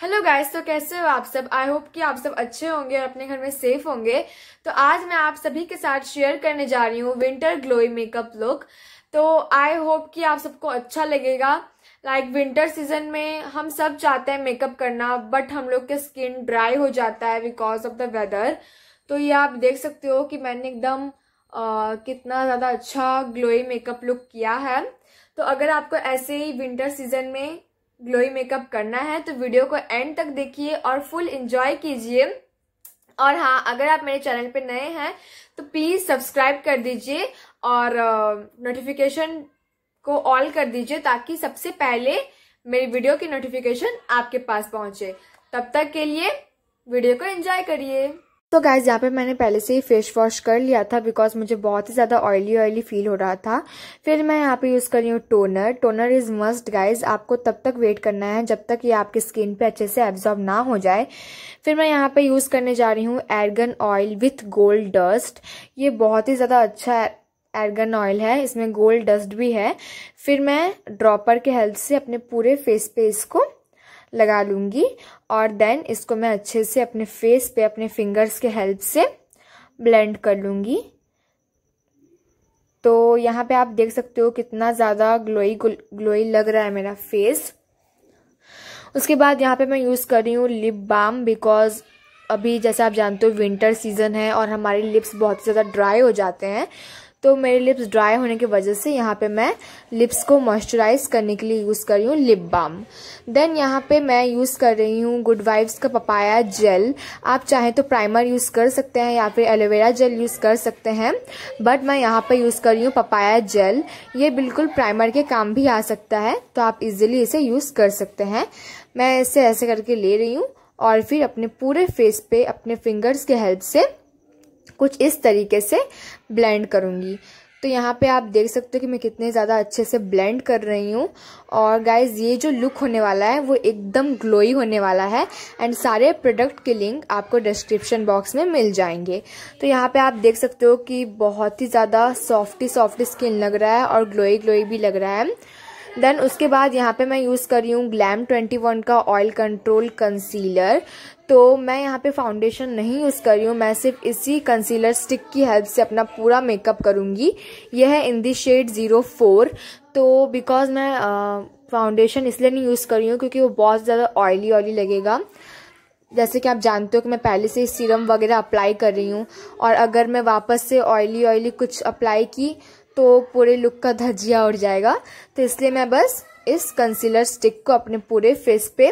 hello guys तो कैसे हो आप सब आई होप कि आप सब अच्छे होंगे और अपने घर में सेफ होंगे तो आज मैं आप सभी के साथ शेयर करने जा रही हूँ विंटर ग्लोई मेकअप लुक तो आई होप कि आप सबको अच्छा लगेगा लाइक विंटर सीजन में हम सब चाहते हैं मेकअप करना बट हम लोग के स्किन ड्राई हो जाता है बिकॉज ऑफ द वेदर तो ये आप देख सकते हो कि मैंने एकदम कितना ज़्यादा अच्छा ग्लोई मेकअप लुक किया है तो अगर आपको ऐसे ही विंटर सीजन में ग्लोई मेकअप करना है तो वीडियो को एंड तक देखिए और फुल इंजॉय कीजिए और हाँ अगर आप मेरे चैनल पे नए हैं तो प्लीज़ सब्सक्राइब कर दीजिए और नोटिफिकेशन को ऑल कर दीजिए ताकि सबसे पहले मेरी वीडियो की नोटिफिकेशन आपके पास पहुंचे तब तक के लिए वीडियो को एंजॉय करिए तो गैस यहाँ पे मैंने पहले से ही फेस वॉश कर लिया था बिकॉज मुझे बहुत ही ज़्यादा ऑयली ऑयली फील हो रहा था फिर मैं यहाँ पे यूज़ कर रही हूँ toner toner is must guys आपको तब तक वेट करना है जब तक ये आपकी स्किन पे अच्छे से एब्जॉर्ब ना हो जाए फिर मैं यहाँ पे यूज़ करने जा रही हूँ argan oil with gold dust ये बहुत ही ज़्यादा अच्छा एरगन ऑयल है इसमें गोल्ड डस्ट भी है फिर मैं ड्रॉपर के हेल्प से अपने पूरे फेस पे इसको लगा लूँगी और देन इसको मैं अच्छे से अपने फेस पे अपने फिंगर्स के हेल्प से ब्लेंड कर लूँगी तो यहाँ पे आप देख सकते हो कितना ज़्यादा ग्लोई ग्लोई लग रहा है मेरा फेस उसके बाद यहाँ पे मैं यूज़ कर रही हूँ लिप बाम बिकॉज़ अभी जैसे आप जानते हो विंटर सीज़न है और हमारे लिप्स बहुत ज़्यादा ड्राई हो जाते हैं तो मेरे लिप्स ड्राई होने की वजह से यहाँ पे मैं लिप्स को मॉइस्चराइज करने के लिए यूज़ कर रही हूँ लिप बाम देन यहाँ पे मैं यूज़ कर रही हूँ गुड वाइब्स का पपाया जेल आप चाहें तो प्राइमर यूज़ कर सकते हैं या फिर एलोवेरा जेल यूज़ कर सकते हैं बट मैं यहाँ पर यूज़ कर रही हूँ पपाया जेल ये बिल्कुल प्राइमर के काम भी आ सकता है तो आप इजिली इसे यूज़ कर सकते हैं मैं इसे ऐसे करके ले रही हूँ और फिर अपने पूरे फेस पे अपने फिंगर्स के हेल्प से कुछ इस तरीके से ब्लेंड करूँगी तो यहाँ पे आप देख सकते हो कि मैं कितने ज़्यादा अच्छे से ब्लेंड कर रही हूँ और गाइज ये जो लुक होने वाला है वो एकदम ग्लोई होने वाला है एंड सारे प्रोडक्ट के लिंक आपको डिस्क्रिप्शन बॉक्स में मिल जाएंगे तो यहाँ पे आप देख सकते हो कि बहुत ही ज़्यादा सॉफ्टी सॉफ्टी स्किन लग रहा है और ग्लोई ग्लोई भी लग रहा है देन उसके बाद यहाँ पे मैं यूज़ कर रही हूँ ग्लैम ट्वेंटी वन का ऑयल कंट्रोल कंसीलर तो मैं यहाँ पे फाउंडेशन नहीं यूज़ कर रही हूँ मैं सिर्फ इसी कंसीलर स्टिक की हेल्प से अपना पूरा मेकअप करूँगी यह है in the shade zero four तो बिकॉज मैं फाउंडेशन इसलिए नहीं यूज़ कर रही हूँ क्योंकि वो बहुत ज़्यादा ऑयली ऑयली लगेगा जैसे कि आप जानते हो कि मैं पहले से सीरम वगैरह अप्लाई कर रही हूँ और अगर मैं वापस से ऑयली ऑयली कुछ अप्लाई की तो पूरे लुक का धजिया उड़ जाएगा तो इसलिए मैं बस इस कंसीलर स्टिक को अपने पूरे फेस पे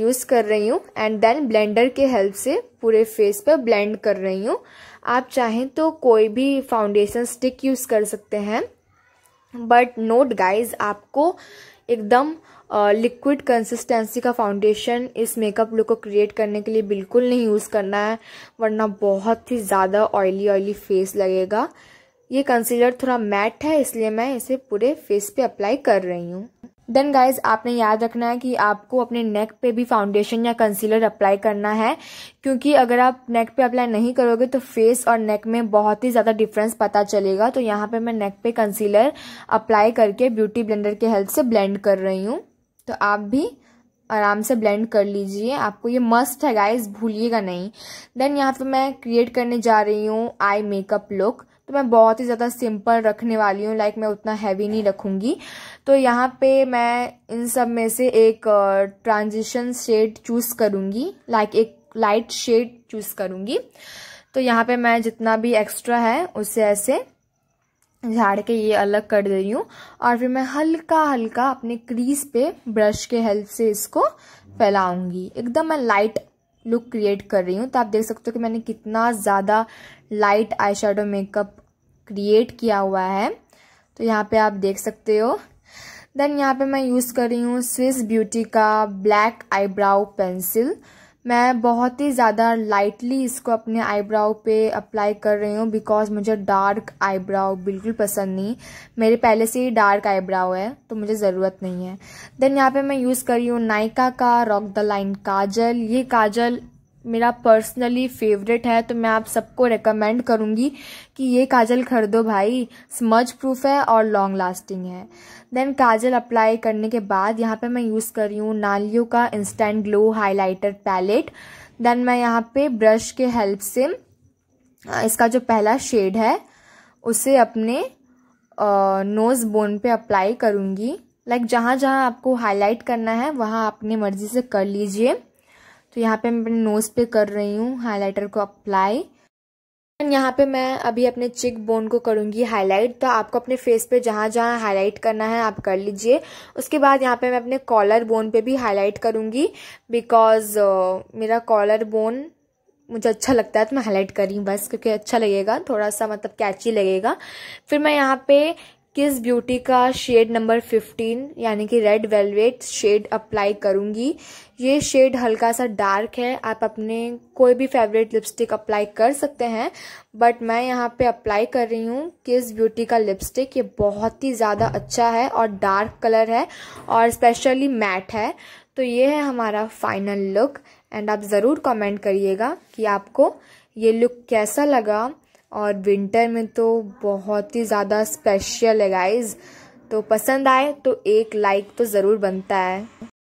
यूज़ कर रही हूँ एंड देन ब्लेंडर के हेल्प से पूरे फेस पर ब्लेंड कर रही हूँ आप चाहें तो कोई भी फाउंडेशन स्टिक यूज़ कर सकते हैं बट नोट गाइज आपको एकदम लिक्विड कंसिस्टेंसी का फाउंडेशन इस मेकअप लुक को क्रिएट करने के लिए बिल्कुल नहीं यूज़ करना है वरना बहुत ही ज़्यादा ऑयली ऑयली फेस लगेगा ये कंसीलर थोड़ा मैट है इसलिए मैं इसे पूरे फेस पे अप्लाई कर रही हूँ देन गाइज आपने याद रखना है कि आपको अपने नेक पे भी फाउंडेशन या कंसीलर अप्लाई करना है क्योंकि अगर आप नेक पे अप्लाई नहीं करोगे तो फेस और नेक में बहुत ही ज़्यादा डिफरेंस पता चलेगा तो यहाँ पे मैं नेक पे कंसीलर अप्लाई करके ब्यूटी ब्लेंडर के हेल्प से ब्लेंड कर रही हूँ तो आप भी आराम से ब्लेंड कर लीजिए आपको ये मस्ट है गाइज भूलिएगा नहीं देन यहाँ पे मैं क्रिएट करने जा रही हूँ आई मेकअप लुक तो मैं बहुत ही ज़्यादा सिंपल रखने वाली हूँ लाइक मैं उतना हैवी नहीं रखूँगी तो यहाँ पे मैं इन सब में से एक ट्रांजिशन शेड चूज़ करूँगी लाइक एक लाइट शेड चूज़ करूँगी तो यहाँ पे मैं जितना भी एक्स्ट्रा है उसे ऐसे झाड़ के ये अलग कर दे रही हूँ और फिर मैं हल्का हल्का अपने क्रीज पे ब्रश के हेल्प से इसको फैलाऊंगी एकदम मैं लाइट लुक क्रिएट कर रही हूँ तो आप देख सकते हो कि मैंने कितना ज़्यादा light eye shadow makeup create किया हुआ है तो यहाँ पे आप देख सकते हो देन यहाँ पे मैं यूज़ कर रही हूँ स्विस ब्यूटी का ब्लैक आईब्राउ पेंसिल मैं बहुत ही ज़्यादा लाइटली इसको अपने आईब्राउ पे अप्लाई कर रही हूँ बिकॉज मुझे डार्क आईब्राउ बिल्कुल पसंद नहीं मेरे पहले से ही डार्क आईब्राउ है तो मुझे ज़रूरत नहीं है देन यहाँ पे मैं यूज़ कर रही हूँ नाइका का रॉक द लाइन काजल ये काजल मेरा पर्सनली फेवरेट है तो मैं आप सबको रिकमेंड करूँगी कि ये काजल खरीदो भाई स्मज प्रूफ है और लॉन्ग लास्टिंग है देन काजल अप्लाई करने के बाद यहाँ पे मैं यूज़ कर रही हूँ नालियों का instant glow highlighter palette then मैं यहाँ पे ब्रश के हेल्प से इसका जो पहला शेड है उसे अपने नोज़ बोन पे अप्लाई करूँगी लाइक like जहाँ जहाँ आपको हाईलाइट करना है वहाँ अपनी मर्ज़ी से कर लीजिए तो यहाँ पे मैं अपने नोज़ पे कर रही हूँ हाइलाइटर को अप्लाई एंड यहाँ पे मैं अभी अपने चिक बोन को करूँगी हाईलाइट तो आपको अपने फेस पे जहाँ जहाँ हाईलाइट करना है आप कर लीजिए उसके बाद यहाँ पे मैं अपने कॉलर बोन पे भी हाईलाइट करूँगी बिकॉज uh, मेरा कॉलर बोन मुझे अच्छा लगता है तो मैं हाईलाइट करी बस क्योंकि अच्छा लगेगा थोड़ा सा मतलब कैची लगेगा फिर मैं यहाँ पे किस ब्यूटी का शेड नंबर 15 यानी कि रेड वेलवेट शेड अप्लाई करूँगी ये शेड हल्का सा डार्क है आप अपने कोई भी फेवरेट लिपस्टिक अप्लाई कर सकते हैं बट मैं यहाँ पे अप्लाई कर रही हूँ किस ब्यूटी का लिपस्टिक ये बहुत ही ज़्यादा अच्छा है और डार्क कलर है और स्पेशली मैट है तो ये है हमारा फाइनल लुक एंड आप ज़रूर कमेंट करिएगा कि आपको ये लुक कैसा लगा और विंटर में तो बहुत ही ज़्यादा स्पेशल है गाइज़ तो पसंद आए तो एक लाइक तो ज़रूर बनता है